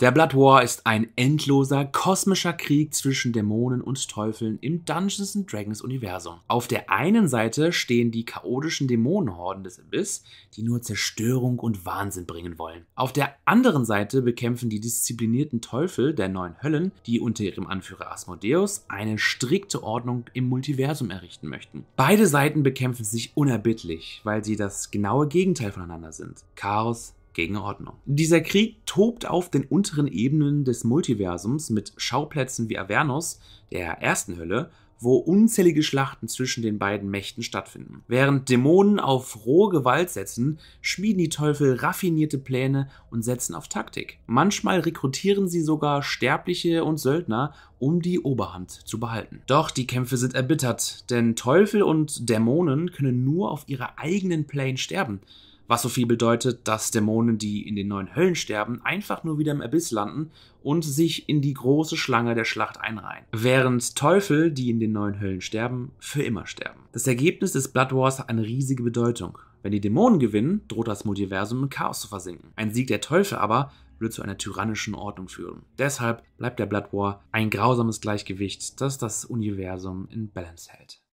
Der Blood War ist ein endloser kosmischer Krieg zwischen Dämonen und Teufeln im Dungeons Dragons Universum. Auf der einen Seite stehen die chaotischen Dämonenhorden des Abyss, die nur Zerstörung und Wahnsinn bringen wollen. Auf der anderen Seite bekämpfen die disziplinierten Teufel der neuen Höllen, die unter ihrem Anführer Asmodeus eine strikte Ordnung im Multiversum errichten möchten. Beide Seiten bekämpfen sich unerbittlich, weil sie das genaue Gegenteil voneinander sind. Chaos, gegen Ordnung. Dieser Krieg tobt auf den unteren Ebenen des Multiversums mit Schauplätzen wie Avernus, der ersten Hölle, wo unzählige Schlachten zwischen den beiden Mächten stattfinden. Während Dämonen auf rohe Gewalt setzen, schmieden die Teufel raffinierte Pläne und setzen auf Taktik. Manchmal rekrutieren sie sogar Sterbliche und Söldner, um die Oberhand zu behalten. Doch die Kämpfe sind erbittert, denn Teufel und Dämonen können nur auf ihre eigenen Pläne sterben. Was so viel bedeutet, dass Dämonen, die in den neuen Höllen sterben, einfach nur wieder im Abyss landen und sich in die große Schlange der Schlacht einreihen. Während Teufel, die in den neuen Höllen sterben, für immer sterben. Das Ergebnis des Blood Wars hat eine riesige Bedeutung. Wenn die Dämonen gewinnen, droht das Multiversum in Chaos zu versinken. Ein Sieg der Teufel aber würde zu einer tyrannischen Ordnung führen. Deshalb bleibt der Blood War ein grausames Gleichgewicht, das das Universum in Balance hält.